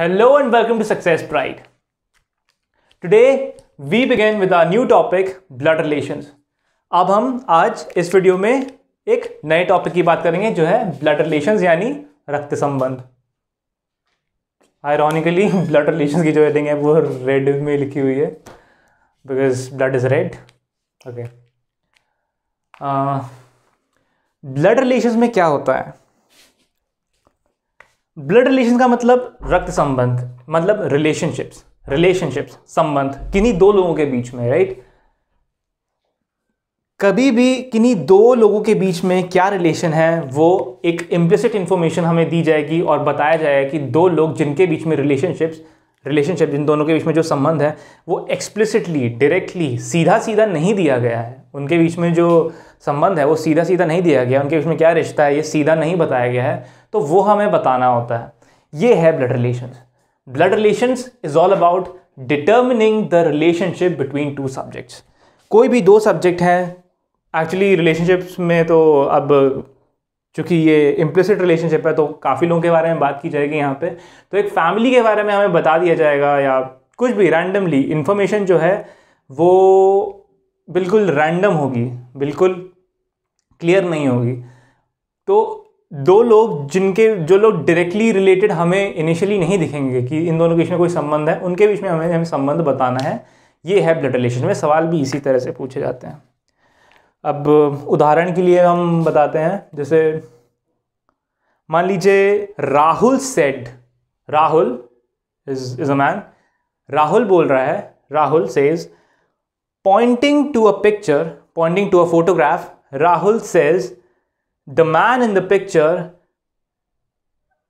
Hello and welcome to Success Pride. Today we begin with our new topic blood relations. अब हम आज इस video में एक नए टॉपिक की बात करेंगे जो है ब्लड रिलेशंस यानी रक्त संबंध आयरॉनिकली ब्लड रिलेशंस की जो हेडिंग है वो रेड में लिखी हुई है because blood is red okay blood relations में क्या होता है ब्लड रिलेशन का मतलब रक्त संबंध मतलब रिलेशनशिप्स रिलेशनशिप्स संबंध किन्हीं दो लोगों के बीच में राइट कभी भी किन्हीं दो लोगों के बीच में क्या रिलेशन है वो एक इम्प्लिसिट इन्फॉर्मेशन हमें दी जाएगी और बताया जाएगा कि दो लोग जिनके बीच में रिलेशनशिप्स रिलेशनशिप जिन दोनों के बीच में जो संबंध है वो एक्सप्लिसिटली डायरेक्टली सीधा सीधा नहीं दिया गया है उनके बीच में जो संबंध है वो सीधा सीधा नहीं दिया गया उनके बीच में क्या रिश्ता है ये सीधा नहीं बताया गया है तो वो हमें बताना होता है ये है blood relations blood relations is all about determining the relationship between two subjects कोई भी दो सब्जेक्ट हैं एक्चुअली रिलेशनशिप्स में तो अब चूंकि ये इम्प्लिसिट रिलेशनशिप है तो काफ़ी लोगों के बारे में बात की जाएगी यहाँ पे तो एक फैमिली के बारे में हमें बता दिया जाएगा या कुछ भी रैंडमली इन्फॉर्मेशन जो है वो बिल्कुल रैंडम होगी बिल्कुल क्लियर नहीं होगी तो दो लोग जिनके जो लोग डायरेक्टली रिलेटेड हमें इनिशियली नहीं दिखेंगे कि इन दोनों के बीच में कोई संबंध है उनके बीच में हमें हमें संबंध बताना है ये है ब्लड रिलेशन में सवाल भी इसी तरह से पूछे जाते हैं अब उदाहरण के लिए हम बताते हैं जैसे मान लीजिए Rahul said Rahul is is a man Rahul बोल रहा है Rahul says pointing to a picture pointing to a photograph Rahul says The man in the picture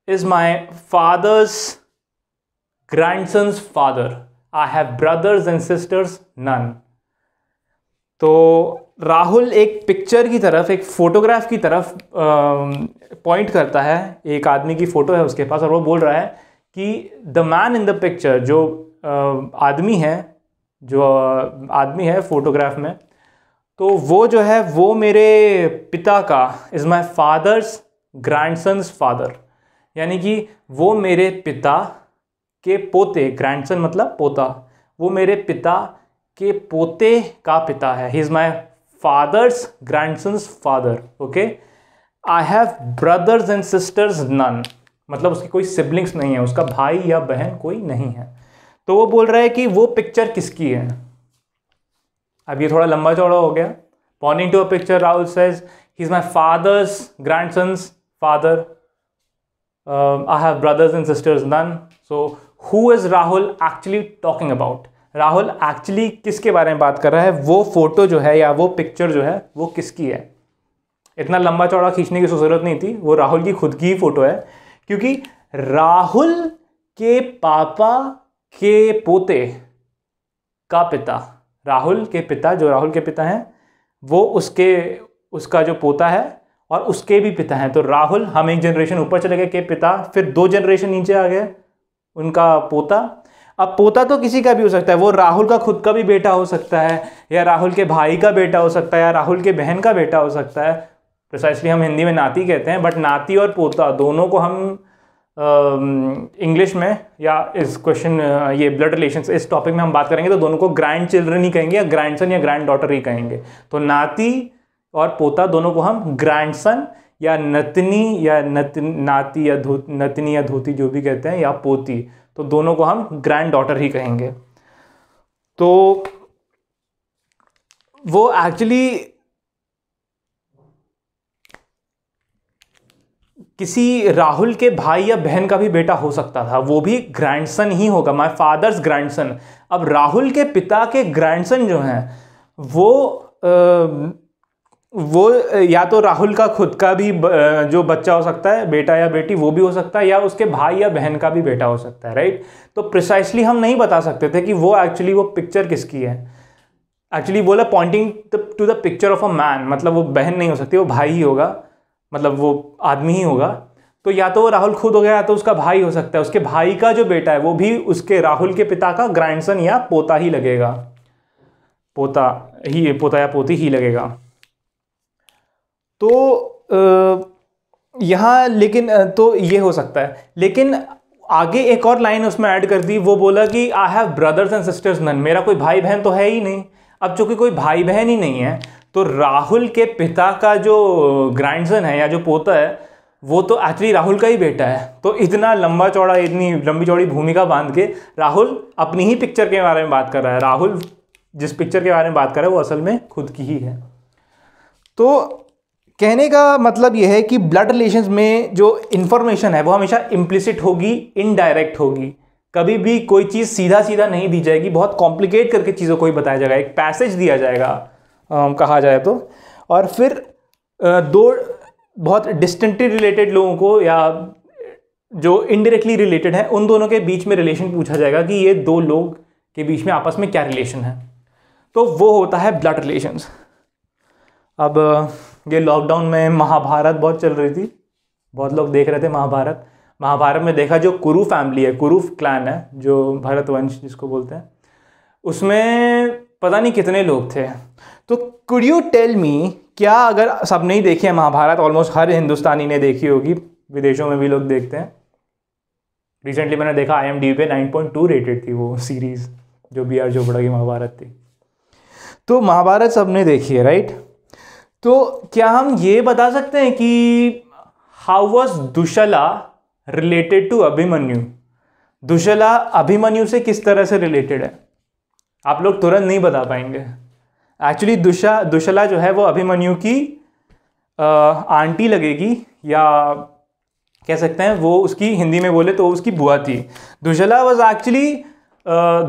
is my father's grandson's father. I have brothers and sisters, none. तो राहुल एक picture की तरफ एक photograph की तरफ पॉइंट um, करता है एक आदमी की फ़ोटो है उसके पास और वो बोल रहा है कि the man in the picture जो uh, आदमी है जो uh, आदमी है फ़ोटोग्राफ में तो वो जो है वो मेरे पिता का is my father's grandson's father यानी कि वो मेरे पिता के पोते ग्रैंडसन मतलब पोता वो मेरे पिता के पोते का पिता है he is my father's grandson's father okay I have brothers and sisters none मतलब उसकी कोई सिबलिंग्स नहीं है उसका भाई या बहन कोई नहीं है तो वो बोल रहा है कि वो पिक्चर किसकी है अब ये थोड़ा लंबा चौड़ा हो गया pointing to a picture Rahul says he is my father's grandson's father I have brothers and sisters none so who is Rahul actually talking about Rahul actually किसके बारे में बात कर रहा है वो फोटो जो है या वो पिक्चर जो है वो किसकी है इतना लंबा चौड़ा खींचने की तो जरूरत नहीं थी वो राहुल की खुद की ही फोटो है क्योंकि राहुल के पापा के पोते का पिता राहुल के पिता जो राहुल के पिता हैं वो उसके उसका जो पोता है और उसके भी पिता हैं तो राहुल हम एक जनरेशन ऊपर चले गए के पिता फिर दो जनरेशन नीचे आ गए उनका पोता अब पोता तो किसी का भी हो सकता है वो राहुल का खुद का भी बेटा हो सकता है या राहुल के भाई का बेटा हो सकता है या राहुल के बहन का बेटा हो सकता है प्रिसाइसली हम हिंदी में नाती कहते हैं बट नाती और पोता दोनों को हम इंग्लिश में या इस क्वेश्चन ये ब्लड रिलेशन इस टॉपिक में हम बात करेंगे तो दोनों को ग्रैंड चिल्ड्रन ही कहेंगे या ग्रैंड या ग्रैंड डॉटर ही कहेंगे तो नाती और पोता दोनों को हम ग्रैंड या नतनी या नत नाती या धो नतनी या धोती जो भी कहते हैं या पोती तो दोनों को हम ग्रैंड डॉटर ही कहेंगे तो वो एक्चुअली किसी राहुल के भाई या बहन का भी बेटा हो सकता था वो भी ग्रैंडसन ही होगा माय फादर्स ग्रैंडसन अब राहुल के पिता के ग्रैंडसन जो हैं वो आ, वो या तो राहुल का खुद का भी जो बच्चा हो सकता है बेटा या बेटी वो भी हो सकता है या उसके भाई या बहन का भी बेटा हो सकता है राइट तो प्रिसाइसली हम नहीं बता सकते थे कि वो एक्चुअली वो पिक्चर किसकी है एक्चुअली बोला pointing to the picture of a man मतलब वो बहन नहीं हो सकती वो भाई ही होगा मतलब वो आदमी ही होगा तो या तो वो राहुल खुद हो गया या तो उसका भाई हो सकता है उसके भाई का जो बेटा है वो भी उसके राहुल के पिता का ग्रैंडसन या पोता ही लगेगा पोता ही पोता या पोती ही लगेगा तो यहाँ लेकिन तो ये हो सकता है लेकिन आगे एक और लाइन उसमें ऐड कर दी वो बोला कि I have brothers and sisters none मेरा कोई भाई बहन तो है ही नहीं अब चूंकि कोई भाई बहन ही नहीं है तो राहुल के पिता का जो ग्रैंडसन है या जो पोता है वो तो एक्चुअली राहुल का ही बेटा है तो इतना लंबा चौड़ा इतनी लंबी चौड़ी भूमिका बांध के राहुल अपनी ही पिक्चर के बारे में बात कर रहा है राहुल जिस पिक्चर के बारे में बात कर रहा है वो असल में खुद की ही है तो कहने का मतलब यह है कि ब्लड रिलेशन में जो इन्फॉर्मेशन है वो हमेशा इम्प्लिसिट होगी इनडायरेक्ट होगी कभी भी कोई चीज़ सीधा सीधा नहीं दी जाएगी बहुत कॉम्प्लिकेट करके चीज़ों को ही बताया जाएगा एक पैसेज दिया जाएगा कहा जाए तो और फिर दो बहुत डिस्टेंटली रिलेटेड लोगों को या जो इनडायरेक्टली रिलेटेड हैं उन दोनों के बीच में रिलेशन पूछा जाएगा कि ये दो लोग के बीच में आपस में क्या रिलेशन है तो वो होता है ब्लड रिलेशंस अब ये लॉकडाउन में महाभारत बहुत चल रही थी बहुत लोग देख रहे थे महाभारत महाभारत में देखा जो कुरु फैमिली है कुरु क्लैन है जो वंश जिसको बोलते हैं उसमें पता नहीं कितने लोग थे तो कुड यू टेल मी क्या अगर सब नहीं देखी है महाभारत ऑलमोस्ट हर हिंदुस्तानी ने देखी होगी विदेशों में भी लोग देखते हैं रिसेंटली मैंने देखा आई एम डी पे नाइन पॉइंट टू रेटेड थी वो सीरीज़ जो बी आर चोपड़ा की महाभारत थी तो महाभारत सबने देखी है राइट तो क्या हम ये बता सकते हैं कि how was Dushala related to Abhimanyu Dushala Abhimanyu से किस तरह से रिलेटेड है आप लोग तुरंत नहीं बता पाएंगे एक्चुअली दुशा दुशला जो है वो अभिमन्यु की आंटी लगेगी या कह सकते हैं वो उसकी हिंदी में बोले तो उसकी बुआ थी Dushala was actually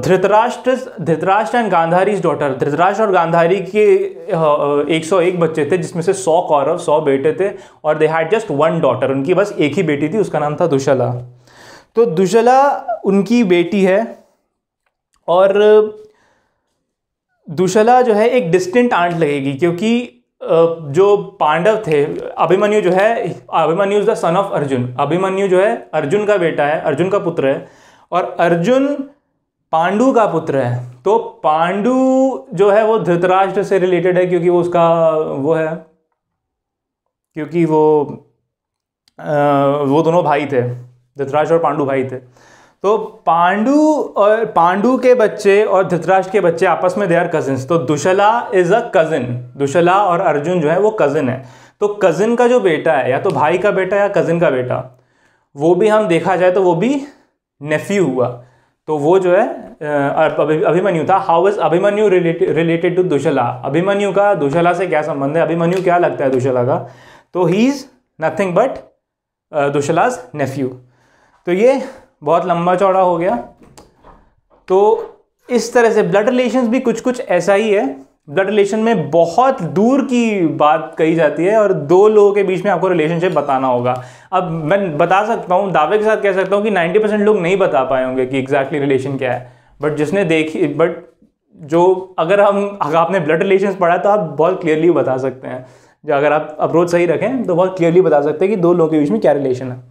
Dhritarashtra Dhritarashtra and Gandhari daughter Dhritarashtra और गांधारी के एक सौ एक बच्चे थे जिसमें से सौ कौरव सौ बेटे थे और they had just one daughter उनकी बस एक ही बेटी थी उसका नाम था दुशला तो दुशला उनकी बेटी है और दुशला जो है एक डिस्टेंट आंट लगेगी क्योंकि जो पांडव थे अभिमन्यु जो है Abhimanyu is the son of Arjun Abhimanyu जो है अर्जुन का बेटा है अर्जुन का पुत्र है और अर्जुन पांडु का पुत्र है तो पांडु जो है वो धृतराष्ट्र से रिलेटेड है क्योंकि वो उसका वो है क्योंकि वो आ, वो दोनों भाई थे धृतराष्ट्र और पांडु भाई थे तो पांडु और पांडु के बच्चे और धृतराष्ट्र के बच्चे आपस में दे आर कजिन तो दुशला इज अ कजिन दुशला और अर्जुन जो है वो कजिन है तो कजिन का जो बेटा है या तो भाई का बेटा या कजिन का बेटा वो भी हम देखा जाए तो वो भी नेफ्यू हुआ तो वो जो है अभिमन्यु था how is Abhimanyu related to Dushala Abhimanyu का दुशला से क्या संबंध है अभिमन्यु क्या लगता है दुशला का तो he is nothing but Dushala's nephew तो ये बहुत लंबा चौड़ा हो गया तो इस तरह से ब्लड रिलेशन भी कुछ कुछ ऐसा ही है ब्लड रिलेशन में बहुत दूर की बात कही जाती है और दो लोगों के बीच में आपको रिलेशनशिप बताना होगा अब मैं बता सकता हूँ दावे के साथ कह सकता हूँ कि 90 परसेंट लोग नहीं बता पाए होंगे कि एग्जैक्टली exactly रिलेशन क्या है बट जिसने देखी बट जो अगर हम अगर आपने ब्लड रिलेशन पढ़ा तो आप बहुत क्लियरली बता सकते हैं जो अगर आप अप्रोच सही रखें तो बहुत क्लियरली बता सकते हैं कि दो लोगों के बीच में क्या रिलेशन है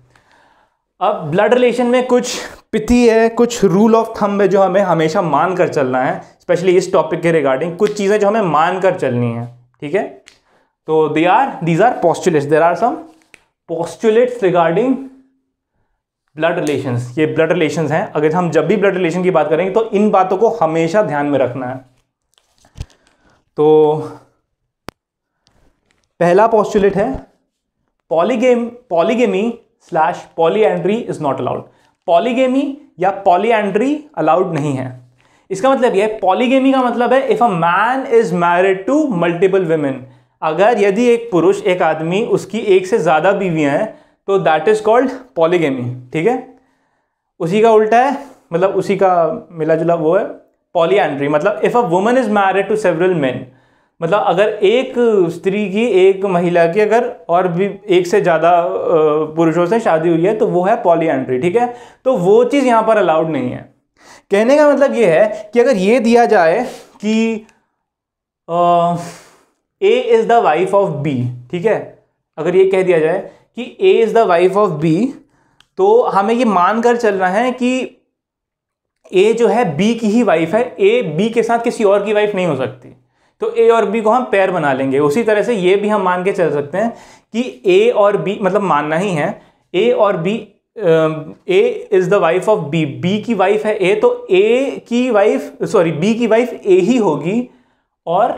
अब ब्लड रिलेशन में कुछ पिथी है कुछ रूल ऑफ थंब है जो हमें हमेशा मान कर चलना है स्पेशली इस टॉपिक के रिगार्डिंग कुछ चीज़ें जो हमें मान कर चलनी है ठीक है तो they are these are postulates there are some postulates regarding blood relation ये ब्लड रिलेशन हैं अगर हम जब भी ब्लड रिलेशन की बात करेंगे तो इन बातों को हमेशा ध्यान में रखना है तो पहला पॉस्टुलेट है polygamy polygamy slash polyandry is not allowed polygamy या पॉलीएंड्री अलाउड नहीं है इसका मतलब यह है पॉलीगेमी का मतलब है if a man is married to multiple women अगर यदि एक पुरुष एक आदमी उसकी एक से ज़्यादा बीवियां हैं तो दैट इज कॉल्ड पॉलीगेमी ठीक है उसी का उल्टा है मतलब उसी का मिला जुला वो है पॉलीएंड्री मतलब if a woman is married to several man मतलब अगर एक स्त्री की एक महिला की अगर और भी एक से ज़्यादा पुरुषों से शादी हुई है तो वो है एंट्री ठीक है तो वो चीज़ यहाँ पर अलाउड नहीं है कहने का मतलब ये है कि अगर ये दिया जाए कि A is the wife of B ठीक है अगर ये कह दिया जाए कि A is the wife of B तो हमें ये मान कर चलना है कि ए जो है बी की ही वाइफ है ए बी के साथ किसी और की वाइफ नहीं हो सकती तो ए और बी को हम पैर बना लेंगे उसी तरह से ये भी हम मान के चल सकते हैं कि ए और बी मतलब मानना ही है ए और B A is the wife of B B की वाइफ है ए तो ए की वाइफ सॉरी बी की वाइफ ए ही होगी और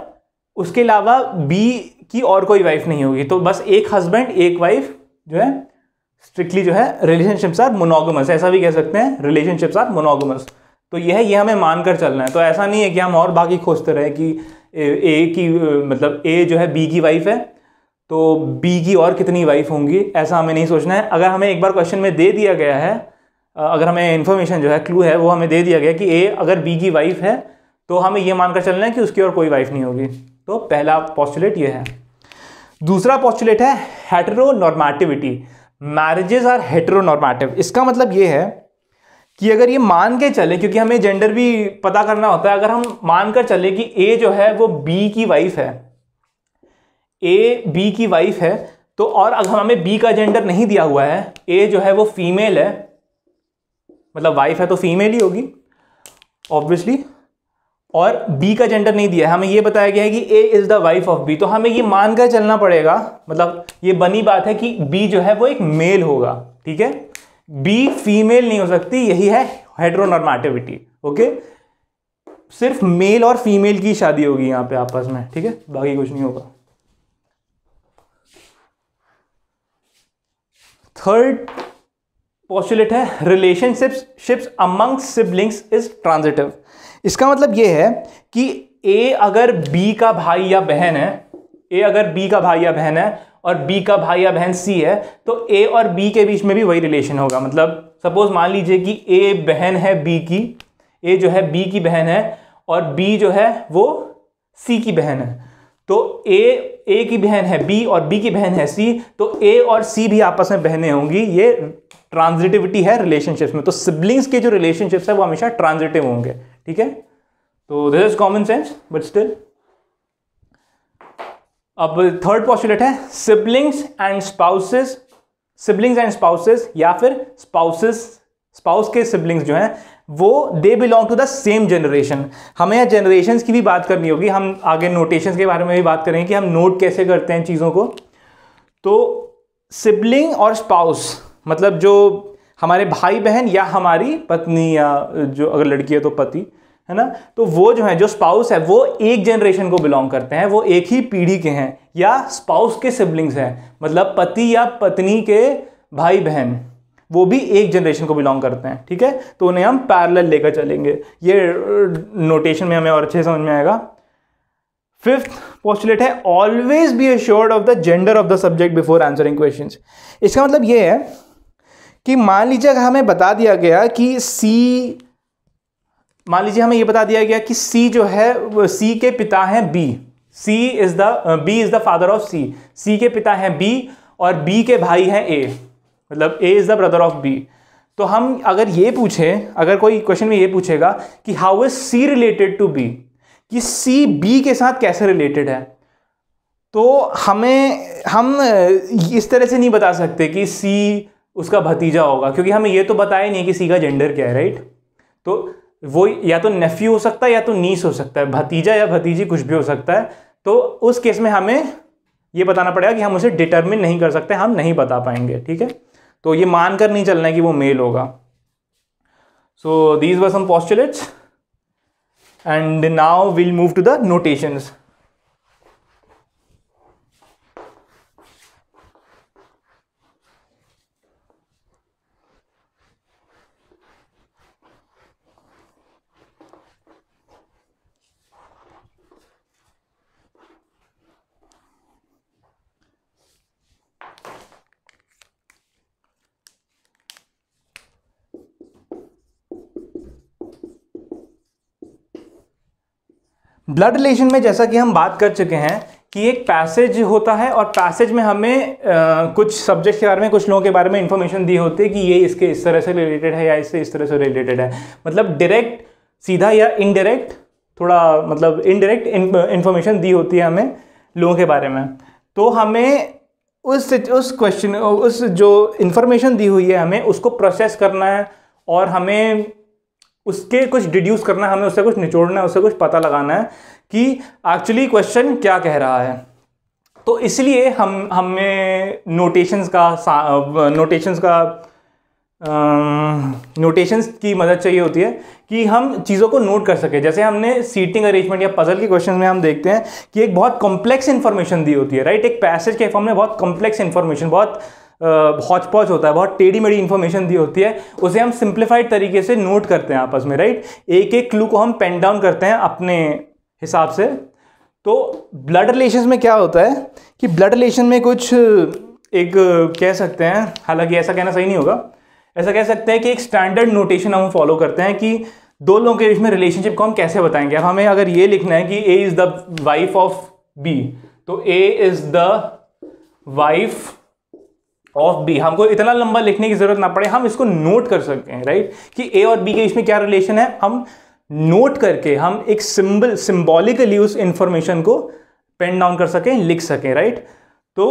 उसके अलावा बी की और कोई वाइफ नहीं होगी तो बस एक हस्बैंड एक वाइफ जो है स्ट्रिक्टली जो है रिलेशनशिप्स आर मोनोगमस ऐसा भी कह सकते हैं रिलेशनशिप्स आर मोनोगमस तो यह ये हमें मानकर चलना है तो ऐसा नहीं है कि हम और बाकी खोजते रहे कि ए की मतलब ए जो है बी की वाइफ है तो बी की और कितनी वाइफ होंगी ऐसा हमें नहीं सोचना है अगर हमें एक बार क्वेश्चन में दे दिया गया है अगर हमें इन्फॉर्मेशन जो है क्लू है वो हमें दे दिया गया कि ए अगर बी की वाइफ है तो हमें ये मानकर चलना है कि उसकी और कोई वाइफ नहीं होगी तो पहला पॉस्टुलेट ये है दूसरा पॉस्टुलेट है हेटरोनॉर्मेटिविटी मैरिजेज आर हेटरोनॉर्मेटिव इसका मतलब ये है कि अगर ये मान के चले क्योंकि हमें जेंडर भी पता करना होता है अगर हम मान कर चले कि ए जो है वो बी की वाइफ है ए बी की वाइफ है तो और अगर हमें बी का जेंडर नहीं दिया हुआ है ए जो है वो फीमेल है मतलब वाइफ है तो फीमेल ही होगी ऑब्वियसली और बी का जेंडर नहीं दिया है हमें ये बताया गया है कि A is the wife of B तो हमें ये मानकर चलना पड़ेगा मतलब ये बनी बात है कि बी जो है वो एक मेल होगा ठीक है बी फीमेल नहीं हो सकती यही है हेड्रोनॉर्माटिविटी ओके सिर्फ मेल और फीमेल की शादी होगी यहां पे आपस में ठीक है बाकी कुछ नहीं होगा थर्ड पॉस्टुलेट है relationships ships among siblings is transitive इसका मतलब यह है कि ए अगर बी का भाई या बहन है ए अगर बी का भाई या बहन है और बी का भाई या बहन सी है तो ए और बी के बीच में भी वही रिलेशन होगा मतलब सपोज मान लीजिए कि ए बहन है बी की ए जो है बी की बहन है और बी जो है वो सी की बहन है तो ए ए की बहन है बी और बी की बहन है सी तो ए और सी भी आपस में बहनें होंगी ये ट्रांजिटिविटी है रिलेशनशिप्स में तो सिबलिंग्स के जो रिलेशनशिप्स है वो हमेशा ट्रांजिटिव होंगे ठीक है तो this is common sense but still अब थर्ड पॉस्टुलेट है siblings and spouses siblings and spouses या फिर स्पाउसेस स्पाउस के सिबलिंग्स जो हैं वो they belong to the same generation हमें यहाँ जनरेशन की भी बात करनी होगी हम आगे नोटेशन के बारे में भी बात करेंगे कि हम नोट कैसे करते हैं चीज़ों को तो सिबलिंग और स्पाउस मतलब जो हमारे भाई बहन या हमारी पत्नी या जो अगर लड़की है तो पति है ना तो वो जो है जो स्पाउस है वो एक जनरेशन को बिलोंग करते हैं वो एक ही पीढ़ी के हैं या स्पाउस के सिबलिंग्स हैं मतलब पति या पत्नी के भाई बहन वो भी एक जनरेशन को बिलोंग करते हैं ठीक है तो उन्हें हम पैरल लेकर चलेंगे ये नोटेशन uh, में हमें और अच्छे समझ में आएगा फिफ्थ पोस्टुलेट है always be assured of the gender of the subject before answering question इसका मतलब ये है कि मान लीजिए हमें बता दिया गया कि सी मान लीजिए हमें यह बता दिया गया कि सी जो है सी के पिता हैं B C is the B is the father of C C के पिता हैं बी और बी के भाई हैं ए मतलब A is the brother of B तो हम अगर ये पूछें अगर कोई क्वेश्चन में ये पूछेगा कि how is C related to B कि सी बी के साथ कैसे रिलेटेड है तो हमें हम इस तरह से नहीं बता सकते कि सी उसका भतीजा होगा क्योंकि हमें ये तो बताया नहीं कि सी का जेंडर क्या है राइट तो वो या तो नेफ्यू हो सकता है या तो नीस हो सकता है भतीजा या भतीजी कुछ भी हो सकता है तो उस केस में हमें ये बताना पड़ेगा कि हम उसे डिटर्मिन नहीं कर सकते हम नहीं बता पाएंगे ठीक है तो ये मानकर नहीं चलना है कि वो मेल होगा so these were some postulates and now will move to the notations blood relation में जैसा कि हम बात कर चुके हैं कि एक पैसेज होता है और पैसेज में हमें आ, कुछ सब्जेक्ट के बारे में कुछ लोगों के बारे में इन्फॉर्मेशन दी होती है कि ये इसके इस तरह से रिलेटेड है या इससे इस तरह से रिलेटेड है मतलब डायरेक्ट सीधा या इनडायरेक्ट थोड़ा मतलब इनडायरेक्ट इन्फॉर्मेशन दी होती है हमें लोगों के बारे में तो हमें उस उस क्वेश्चन उस जो इन्फॉर्मेशन दी हुई है हमें उसको प्रोसेस करना है और हमें उसके कुछ डिड्यूस करना है हमें उससे कुछ निचोड़ना है उससे कुछ पता लगाना है कि एक्चुअली क्वेश्चन क्या कह रहा है तो इसलिए हम हमें नोटेशंस का नोटेशंस का नोटेशंस uh, की मदद चाहिए होती है कि हम चीज़ों को नोट कर सकें जैसे हमने सीटिंग अरेंजमेंट या पजल के क्वेश्चन में हम देखते हैं कि एक बहुत कॉम्प्लेक्स इन्फॉर्मेशन दी होती है राइट एक पैसेज के फॉर्म में बहुत कॉम्प्लेक्स इन्फॉर्मेशन बहुत हॉचपॉच होता है बहुत टेढ़ी मेढ़ी इन्फॉर्मेशन दी होती है उसे हम सिंप्लीफाइड तरीके से नोट करते हैं आपस में राइट एक एक क्लू को हम पेन डाउन करते हैं अपने हिसाब से तो ब्लड रिलेशन में क्या होता है कि ब्लड रिलेशन में कुछ एक कह सकते हैं हालांकि ऐसा कहना सही नहीं होगा ऐसा कह सकते हैं कि एक स्टैंडर्ड नोटेशन हम फॉलो करते हैं कि दो लोगों के बीच में रिलेशनशिप को हम कैसे बताएंगे अब हमें अगर ये लिखना है कि A is the wife of B तो A is the wife of B हमको इतना लंबा लिखने की जरूरत ना पड़े हम इसको नोट कर सकते हैं राइट कि ए और बी के इसमें क्या रिलेशन है हम नोट करके हम एक सिंबल सिंबॉलिकली उस इंफॉर्मेशन को पेन डाउन कर सकें लिख सकें राइट तो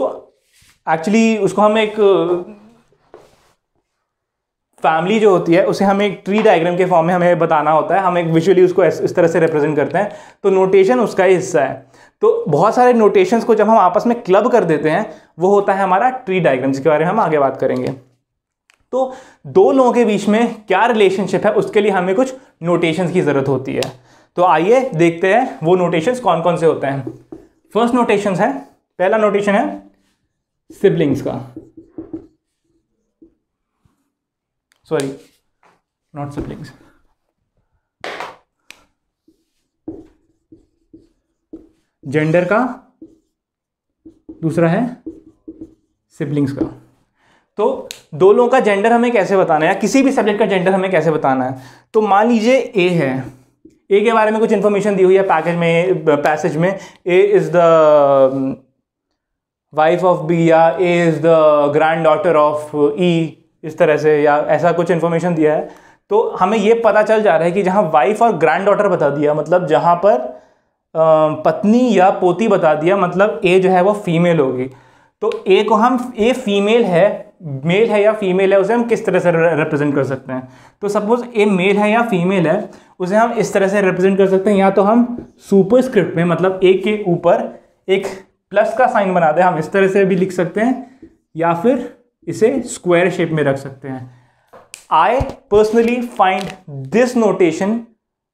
एक्चुअली उसको हम एक फैमिली uh, जो होती है उसे हमें एक ट्री डायग्राम के फॉर्म में हमें बताना होता है हम एक विजुअली उसको इस तरह से रिप्रेजेंट करते हैं तो नोटेशन उसका ही हिस्सा है तो बहुत सारे नोटेशंस को जब हम आपस में क्लब कर देते हैं वो होता है हमारा ट्री डायग्राम जिसके बारे में हम आगे बात करेंगे तो दो लोगों के बीच में क्या रिलेशनशिप है उसके लिए हमें कुछ नोटेशंस की ज़रूरत होती है तो आइए देखते हैं वो नोटेशंस कौन कौन से होते हैं फर्स्ट नोटेशन है पहला नोटेशन है सिबलिंग्स का सॉरी नॉट सिबलिंग्स जेंडर का दूसरा है सिबलिंग्स का तो दो लोगों का जेंडर हमें कैसे बताना है या किसी भी सब्जेक्ट का जेंडर हमें कैसे बताना है तो मान लीजिए ए है ए के बारे में कुछ इन्फॉर्मेशन दी हुई है पैकेज में पैसेज में A is the wife of B या A is the granddaughter of E इस तरह से या ऐसा कुछ इन्फॉर्मेशन दिया है तो हमें ये पता चल जा रहा है कि जहाँ वाइफ और ग्रैंड डॉटर बता दिया मतलब जहाँ पर पत्नी या पोती बता दिया मतलब ए जो है वो फीमेल होगी तो ए को हम ए फीमेल है मेल है या फीमेल है उसे हम किस तरह से रिप्रेजेंट कर सकते हैं तो सपोज ए मेल है या फीमेल है उसे हम इस तरह से रिप्रेजेंट कर सकते हैं या तो हम सुपरस्क्रिप्ट में मतलब ए के ऊपर एक प्लस का साइन बना दें हम इस तरह से भी लिख सकते हैं या फिर इसे स्क्वायर शेप में रख सकते हैं I personally find this notation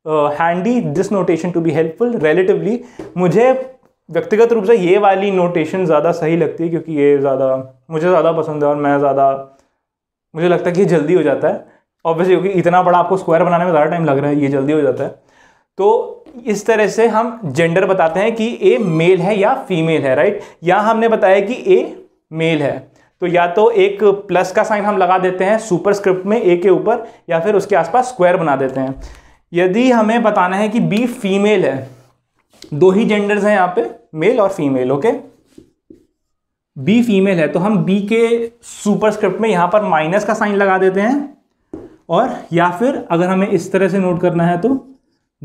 handy this notation to be helpful relatively मुझे व्यक्तिगत रूप से ये वाली नोटेशन ज़्यादा सही लगती है क्योंकि ये ज़्यादा मुझे ज़्यादा पसंद है और मैं ज़्यादा मुझे लगता है कि ये जल्दी हो जाता है ऑब्वियसली क्योंकि इतना बड़ा आपको स्क्वायर बनाने में ज़्यादा टाइम लग रहा है ये जल्दी हो जाता है तो इस तरह से हम जेंडर बताते हैं कि ए मेल है या फीमेल है राइट या हमने बताया कि ए मेल है तो या तो एक प्लस का साइन हम लगा देते हैं सुपर स्क्रिप्ट में ए के ऊपर या फिर उसके आसपास स्क्वायर बना देते हैं यदि हमें बताना है कि बी फीमेल है दो ही जेंडर्स हैं यहाँ पे मेल और फीमेल ओके बी फीमेल है तो हम बी के सुपरस्क्रिप्ट में यहाँ पर माइनस का साइन लगा देते हैं और या फिर अगर हमें इस तरह से नोट करना है तो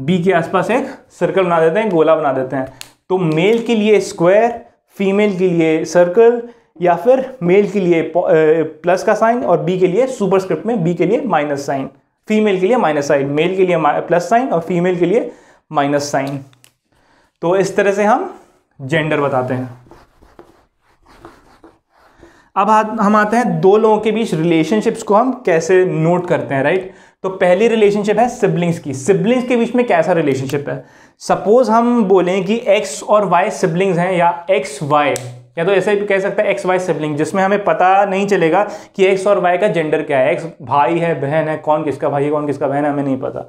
बी के आसपास एक सर्कल बना देते हैं गोला बना देते हैं तो मेल के लिए स्क्वायर फीमेल के लिए सर्कल या फिर मेल के लिए प्लस का साइन और बी के लिए सुपरस्क्रिप्ट में बी के लिए माइनस साइन फीमेल के लिए माइनस साइन मेल के लिए प्लस साइन और फीमेल के लिए माइनस साइन तो इस तरह से हम जेंडर बताते हैं अब हम आते हैं दो लोगों के बीच रिलेशनशिप्स को हम कैसे नोट करते हैं राइट तो पहली रिलेशनशिप है सिबलिंग्स की सिबलिंग्स के बीच में कैसा रिलेशनशिप है सपोज हम बोलें कि एक्स और वाई सिबलिंग्स हैं या एक्स वाई या तो ऐसे भी कह सकता है एक्स वाई सिबलिंग जिसमें हमें पता नहीं चलेगा कि एक्स और वाई का जेंडर क्या है एक्स भाई है बहन है कौन किसका भाई है कौन किसका बहन है हमें नहीं पता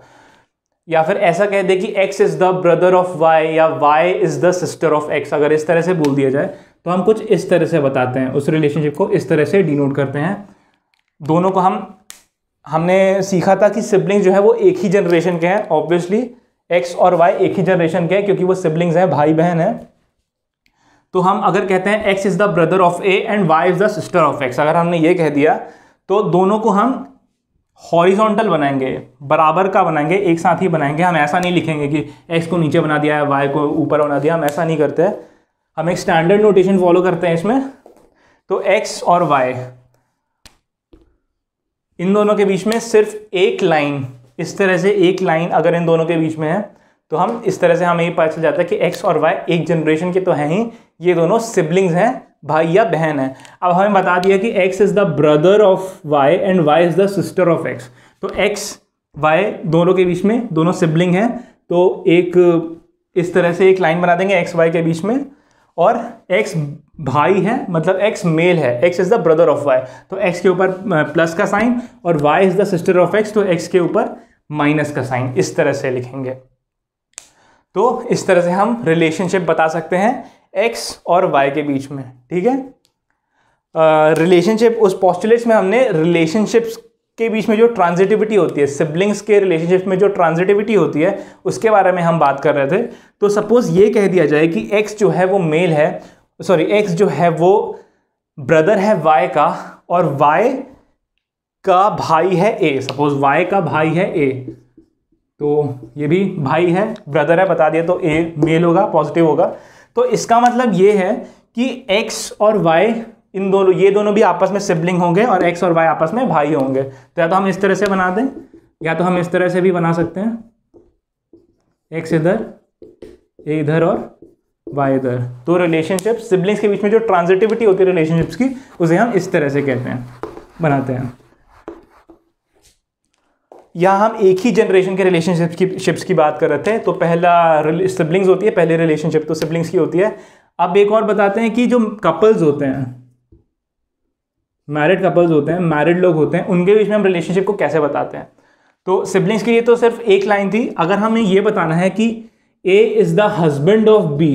या फिर ऐसा कह दे कि X is the brother of Y या Y is the sister of X अगर इस तरह से बोल दिया जाए तो हम कुछ इस तरह से बताते हैं उस रिलेशनशिप को इस तरह से डिनोट करते हैं दोनों को हम हमने सीखा था कि सिबलिंग जो है वो एक ही जनरेशन के हैं ऑब्वियसली एक्स और वाई एक ही जनरेशन के हैं क्योंकि वो सिबलिंग्स हैं भाई बहन हैं तो हम अगर कहते हैं X is the brother of A and Y is the sister of X अगर हमने ये कह दिया तो दोनों को हम हॉरिजॉन्टल बनाएंगे बराबर का बनाएंगे एक साथ ही बनाएंगे हम ऐसा नहीं लिखेंगे कि एक्स को नीचे बना दिया है वाई को ऊपर बना दिया हम ऐसा नहीं करते हम एक स्टैंडर्ड नोटेशन फॉलो करते हैं इसमें तो एक्स और वाई इन दोनों के बीच में सिर्फ एक लाइन इस तरह से एक लाइन अगर इन दोनों के बीच में है तो हम इस तरह से हमें ये पता चल जाता है कि एक्स और वाई एक जनरेशन के तो हैं ही ये दोनों सिबलिंग्स हैं भाई या बहन है अब हमें बता दिया कि X is the brother of Y and Y is the sister of X तो एक्स वाई दोनों के बीच में दोनों सिबलिंग हैं तो एक इस तरह से एक लाइन बना देंगे एक्स वाई के बीच में और एक्स भाई है मतलब एक्स मेल है X is the brother of Y तो एक्स के ऊपर प्लस का साइन और Y is the sister of X तो एक्स के ऊपर माइनस का साइन इस तरह से लिखेंगे तो इस तरह से हम रिलेशनशिप बता सकते हैं एक्स और वाई के बीच में ठीक है रिलेशनशिप uh, उस पॉस्टुलेट्स में हमने रिलेशनशिप्स के बीच में जो ट्रांजिटिविटी होती है सिबलिंग्स के रिलेशनशिप में जो ट्रांजिटिविटी होती है उसके बारे में हम बात कर रहे थे तो सपोज़ ये कह दिया जाए कि एक्स जो है वो मेल है सॉरी एक्स जो है वो ब्रदर है वाई का और वाई का भाई है ए सपोज वाई का भाई है ए तो ये भी भाई है ब्रदर है बता दिया तो ए मेल होगा पॉजिटिव होगा तो इसका मतलब ये है कि एक्स और वाई इन दोनों ये दोनों भी आपस में सिबलिंग होंगे और एक्स और वाई आपस में भाई होंगे तो या तो हम इस तरह से बना दें या तो हम इस तरह से भी बना सकते हैं एक्स इधर ए इधर और वाई इधर तो रिलेशनशिप सिबलिंग्स के बीच में जो ट्रांजिटिविटी होती है रिलेशनशिप्स की उसे हम इस तरह से कहते हैं बनाते हैं या हम एक ही जनरेशन के रिलेशनशिप की शिप्स की बात कर रहे थे तो पहला सिबलिंग्स होती है पहले रिलेशनशिप तो सिबलिंग्स की होती है अब एक और बताते हैं कि जो कपल्स होते हैं मैरिड कपल्स होते हैं मैरिड लोग होते हैं उनके बीच में हम रिलेशनशिप को कैसे बताते हैं तो सिबलिंग्स के लिए तो सिर्फ एक लाइन थी अगर हमें ये बताना है कि A is the husband of B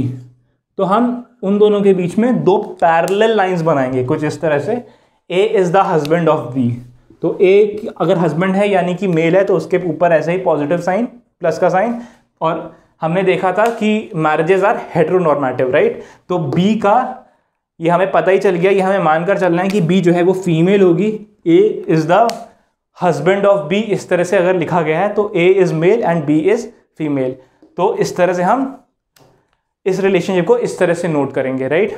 तो हम उन दोनों के बीच में दो पैरेलल लाइंस बनाएंगे कुछ इस तरह से A is the husband of B तो एक अगर हस्बैंड है यानी कि मेल है तो उसके ऊपर ऐसे ही पॉजिटिव साइन प्लस का साइन और हमने देखा था कि मैरिजेज आर हेट्रोनॉर्मेटिव राइट तो बी का ये हमें पता ही चल गया ये हमें मानकर चलना है कि बी जो है वो फीमेल होगी A is the husband of B इस तरह से अगर लिखा गया है तो A is male and B is female तो इस तरह से हम इस रिलेशनशिप को इस तरह से नोट करेंगे राइट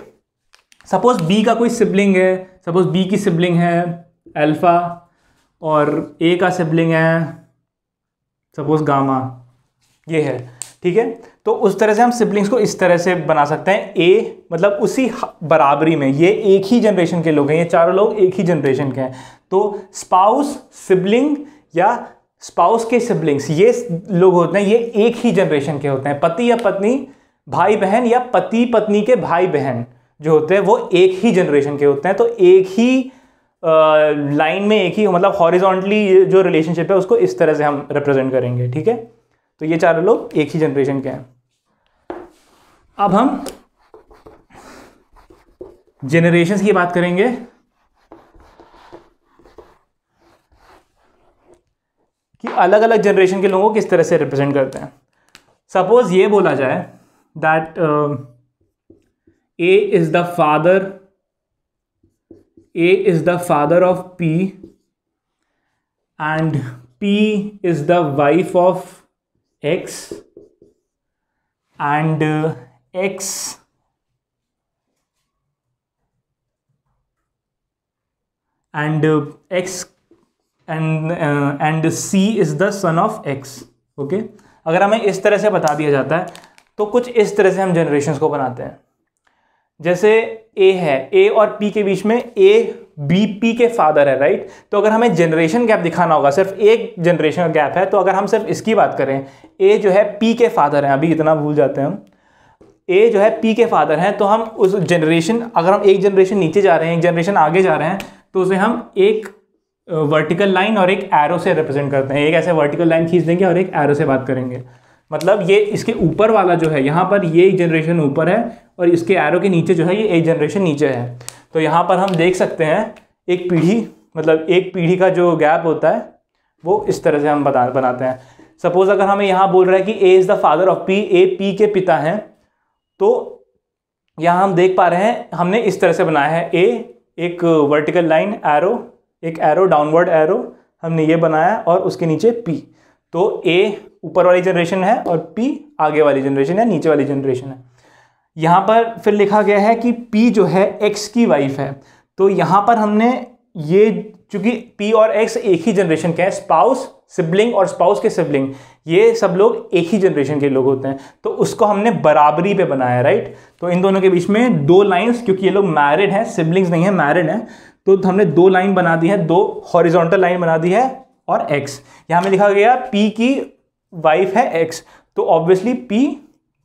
सपोज बी का कोई सिबलिंग है सपोज बी की सिबलिंग है अल्फ़ा और ए का सिबलिंग है सपोज गामा ये है ठीक है तो उस तरह से हम सिबलिंग्स को इस तरह से बना सकते हैं ए मतलब उसी बराबरी में ये एक ही जनरेशन के लोग हैं ये चारों लोग एक ही जनरेशन के हैं तो स्पाउस सिबलिंग या स्पाउस के सिबलिंग्स ये लोग होते हैं ये एक ही जनरेशन के होते हैं पति या पत्नी भाई बहन या पति पत्नी के भाई बहन जो होते हैं वो एक ही जनरेशन के होते हैं तो एक ही लाइन में एक ही मतलब हॉरिजॉन्टली जो रिलेशनशिप है उसको इस तरह से हम रिप्रेजेंट करेंगे ठीक है तो ये चारों लोग एक ही जनरेशन के हैं अब हम जनरेशन की बात करेंगे कि अलग अलग जनरेशन के लोगों को किस तरह से रिप्रेजेंट करते हैं सपोज ये बोला जाए that A is the father A is the father of P and P is the wife of X and X and X and and C is the son of X okay अगर हमें इस तरह से बता दिया जाता है तो कुछ इस तरह से हम जनरेशन को बनाते हैं जैसे ए है ए और पी के बीच में ए बी पी के फादर है राइट तो अगर हमें जनरेशन गैप दिखाना होगा सिर्फ एक जनरेशन का गैप है तो अगर हम सिर्फ इसकी बात करें ए जो है पी के फादर हैं अभी इतना भूल जाते हैं हम ए जो है पी के फादर हैं तो हम उस जनरेशन अगर हम एक जनरेशन नीचे जा रहे हैं एक जनरेशन आगे जा रहे हैं तो उसे हम एक वर्टिकल लाइन और एक एरो से रिप्रेजेंट करते हैं एक ऐसे वर्टिकल लाइन खींच देंगे और एक एरो से बात करेंगे मतलब ये इसके ऊपर वाला जो है यहाँ पर ये एक जनरेशन ऊपर है और इसके एरो के नीचे जो है ये एक जनरेशन नीचे है तो यहाँ पर हम देख सकते हैं एक पीढ़ी मतलब एक पीढ़ी का जो गैप होता है वो इस तरह से हम बता बनाते हैं सपोज़ अगर हमें यहाँ बोल रहा है कि A is the father of P A P के पिता हैं तो यहाँ हम देख पा रहे हैं हमने इस तरह से बनाया है ए एक वर्टिकल लाइन एरो एक एरो डाउनवर्ड एरो हमने ये बनाया और उसके नीचे पी तो ए ऊपर वाली जनरेशन है और पी आगे वाली जनरेशन है नीचे वाली जनरेशन है यहाँ पर फिर लिखा गया है कि पी जो है एक्स की वाइफ है तो यहाँ पर हमने ये चूंकि पी और एक्स एक ही जनरेशन के हैं स्पाउस सिबलिंग और स्पाउस के सिबलिंग ये सब लोग एक ही जनरेशन के लोग होते हैं तो उसको हमने बराबरी पे बनाया राइट तो इन दोनों के बीच में दो लाइंस क्योंकि ये लोग मैरिड हैं सिबलिंग्स नहीं है मैरिड हैं तो हमने दो लाइन बना दी है दो हॉरिजॉन्टल लाइन बना दी है और एक्स यहाँ में लिखा गया पी की वाइफ है एक्स तो ऑब्वियसली पी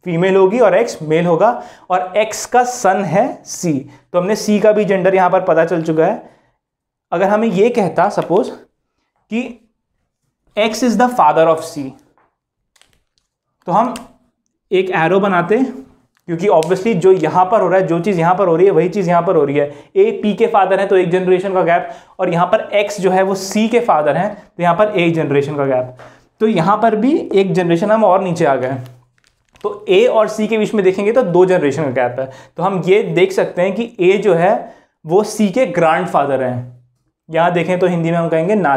फीमेल होगी और एक्स मेल होगा और एक्स का सन है सी तो हमने सी का भी जेंडर यहाँ पर पता चल चुका है अगर हमें ये कहता सपोज कि X is the father of C तो हम एक एरो बनाते क्योंकि ऑब्वियसली जो यहाँ पर हो रहा है जो चीज़ यहाँ पर हो रही है वही चीज़ यहाँ पर हो रही है ए पी के फादर है तो एक जनरेशन का गैप और यहाँ पर एक्स जो है वो सी के फादर हैं तो यहाँ पर ए जनरेशन का गैप तो यहाँ पर भी एक जनरेशन हम और नीचे आ गए तो ए और सी के बीच में देखेंगे तो दो जनरेशन का गैप है तो हम ये देख सकते हैं कि ए जो है वो सी के ग्रैंड फादर हैं यहाँ देखें तो हिंदी में हम कहेंगे ना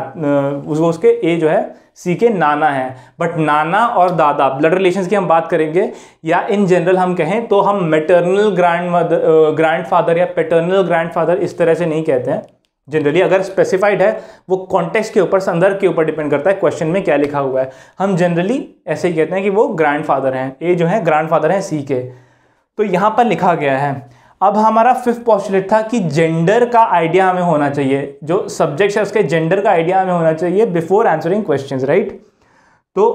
उसको उसके ए जो है सी के नाना हैं बट नाना और दादा ब्लड रिलेशन की हम बात करेंगे या इन जनरल हम कहें तो हम maternal grandmother grandfather या पेटर्नल ग्रैंड फादर इस तरह से नहीं कहते हैं जनरली अगर स्पेसिफाइड है वो कॉन्टेक्स्ट के ऊपर संदर्भ के ऊपर डिपेंड करता है क्वेश्चन में क्या लिखा हुआ है हम जनरली ऐसे ही कहते हैं कि वो ग्रैंड फादर हैं ए जो है ग्रैंड फादर हैं सी के तो यहाँ पर लिखा गया है अब हमारा फिफ्थ पॉस्टुलेट था कि जेंडर का आइडिया हमें होना चाहिए जो सब्जेक्ट है उसके जेंडर का आइडिया हमें होना चाहिए बिफोर आंसरिंग क्वेश्चन राइट तो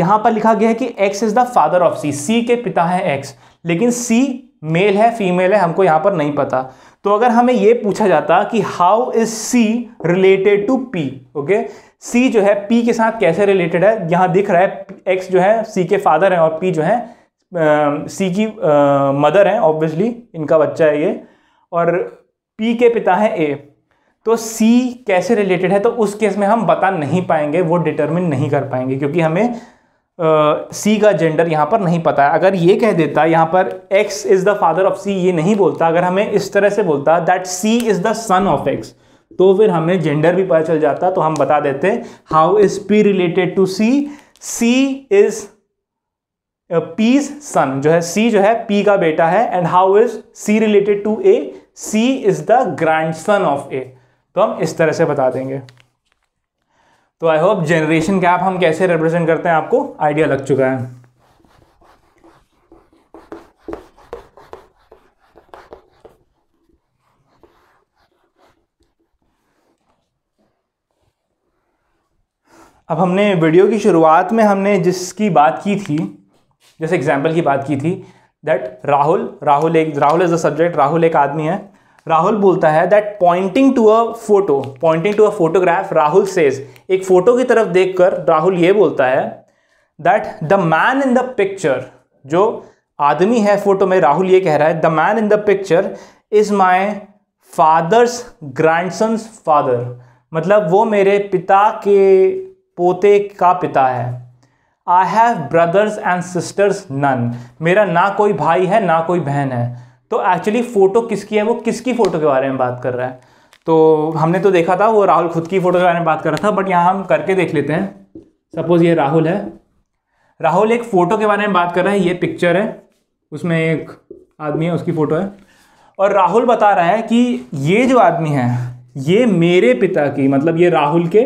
यहां पर लिखा गया है कि X is the father of C C के पिता है एक्स लेकिन सी मेल है फीमेल है हमको यहां पर नहीं पता तो अगर हमें यह पूछा जाता कि how is C related to P okay C जो है पी के साथ कैसे रिलेटेड है यहां दिख रहा है एक्स जो है सी के फादर है और पी जो है सी की मदर हैं ऑब्वियसली इनका बच्चा है ये और पी के पिता हैं ए तो सी कैसे रिलेटेड है तो उस केस में हम बता नहीं पाएंगे वो डिटर्मिन नहीं कर पाएंगे क्योंकि हमें सी uh, का जेंडर यहाँ पर नहीं पता है अगर ये कह देता यहाँ पर X is the father of C ये नहीं बोलता अगर हमें इस तरह से बोलता that C is the son of X तो फिर हमें जेंडर भी पता चल जाता तो हम बता देते how is P related to C C is P's son जो है सी जो है पी का बेटा है and how is C related to A C is the grandson of A तो हम इस तरह से बता देंगे तो आई होप जनरेशन गैप हम कैसे रिप्रेजेंट करते हैं आपको आइडिया लग चुका है अब हमने वीडियो की शुरुआत में हमने जिसकी बात की थी जैसे एग्जाम्पल की बात की थी दैट राहुल राहुल एक Rahul is a subject Rahul एक आदमी है राहुल बोलता है that pointing to a photo pointing to a photograph Rahul says एक फोटो की तरफ देखकर राहुल ये बोलता है that the man in the picture जो आदमी है फोटो में राहुल ये कह रहा है the man in the picture is my father's grandson's father मतलब वो मेरे पिता के पोते का पिता है I have brothers and sisters none मेरा ना कोई भाई है ना कोई बहन है तो एक्चुअली फ़ोटो किसकी है वो किसकी फ़ोटो के बारे में बात कर रहा है तो हमने तो देखा था वो राहुल खुद की फ़ोटो के बारे में बात कर रहा था बट यहाँ हम करके देख लेते हैं सपोज़ ये राहुल है राहुल एक फ़ोटो के बारे में बात कर रहा है ये पिक्चर है उसमें एक आदमी है उसकी फ़ोटो है और राहुल बता रहा है कि ये जो आदमी है ये मेरे पिता की मतलब ये राहुल के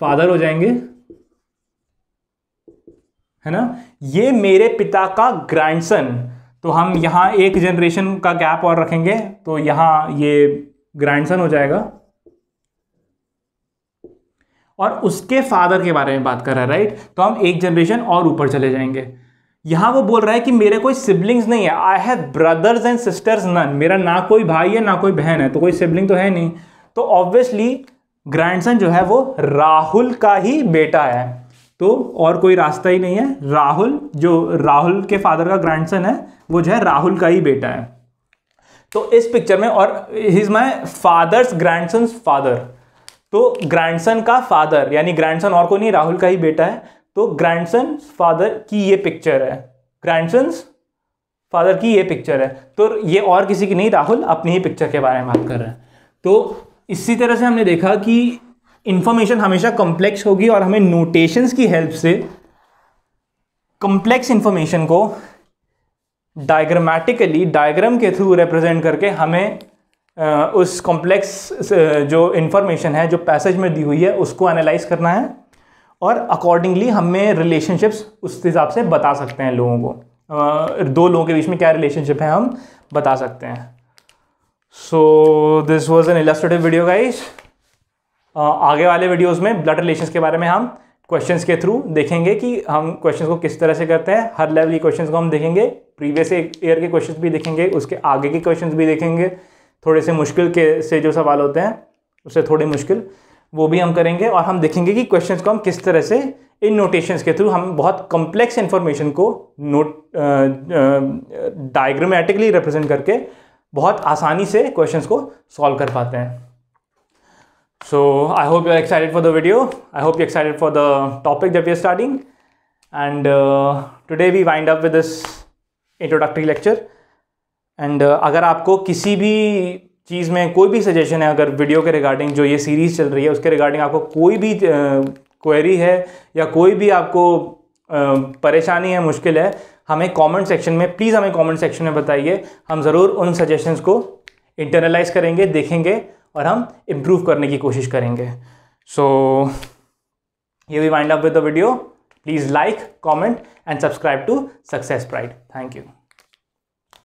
फादर हो जाएंगे है ना ये मेरे पिता का ग्रैंडसन तो हम यहाँ एक जनरेशन का गैप और रखेंगे तो यहाँ ये ग्रैंडसन हो जाएगा और उसके फादर के बारे में बात कर रहा है राइट तो हम एक जनरेशन और ऊपर चले जाएंगे यहाँ वो बोल रहा है कि मेरे कोई सिबलिंग्स नहीं है I have brothers and sisters none मेरा ना कोई भाई है ना कोई बहन है तो कोई सिबलिंग तो है नहीं तो ऑब्वियसली ग्रैंडसन जो है वो राहुल का ही बेटा है तो और कोई रास्ता ही नहीं है राहुल जो राहुल के फादर का ग्रैंडसन है वो जो है राहुल का ही बेटा है तो इस पिक्चर में और his my father's grandson father तो ग्रैंडसन का फादर यानी ग्रैंडसन और कोई नहीं राहुल का ही बेटा है तो ग्रैंडसन फादर की ये पिक्चर है ग्रैंडसन फादर की ये पिक्चर है तो ये और किसी की नहीं राहुल अपनी ही पिक्चर के बारे में बात कर रहे हैं तो इसी तरह से हमने देखा कि इन्फॉर्मेशन हमेशा कॉम्प्लेक्स होगी और हमें नोटेशंस की हेल्प से कॉम्प्लेक्स इन्फॉर्मेशन को डायग्रामेटिकली डायग्राम के थ्रू रिप्रेजेंट करके हमें उस कॉम्प्लेक्स जो इन्फॉर्मेशन है जो पैसेज में दी हुई है उसको एनालाइज करना है और अकॉर्डिंगली हमें रिलेशनशिप्स उस हिसाब से बता सकते हैं लोगों को दो लोगों के बीच में क्या रिलेशनशिप है हम बता सकते हैं so this was an illustrative video guys आगे वाले वीडियोस में ब्लड रिलेशंस के बारे में हम क्वेश्चंस के थ्रू देखेंगे कि हम क्वेश्चंस को किस तरह से करते हैं हर लेवल के क्वेश्चंस को हम देखेंगे प्रीवियस ईयर के क्वेश्चंस भी देखेंगे उसके आगे के क्वेश्चंस भी देखेंगे थोड़े से मुश्किल के से जो सवाल होते हैं उससे थोड़े मुश्किल वो भी हम करेंगे और हम देखेंगे कि क्वेश्चंस को हम किस तरह से इन नोटेशंस के थ्रू हम बहुत कॉम्प्लेक्स इन्फॉर्मेशन को नोट डायग्रामेटिकली रिप्रेजेंट करके बहुत आसानी से क्वेश्चंस को सॉल्व कर पाते हैं So I hope are excited for the video. I hope are excited for the topic that are starting. And uh, today we wind up with this introductory lecture and अगर आपको किसी भी चीज़ में कोई भी सजेशन है अगर वीडियो के रिगार्डिंग जो ये सीरीज़ चल रही है उसके रिगार्डिंग आपको कोई भी क्वेरी uh, है या कोई भी आपको uh, परेशानी है मुश्किल है हमें कमेंट सेक्शन में प्लीज़ हमें कमेंट सेक्शन में बताइए हम ज़रूर उन सजेशंस को इंटरनलाइज करेंगे देखेंगे और हम इम्प्रूव करने की कोशिश करेंगे सो ये we wind up with the video please like comment and subscribe to Success Pride thank you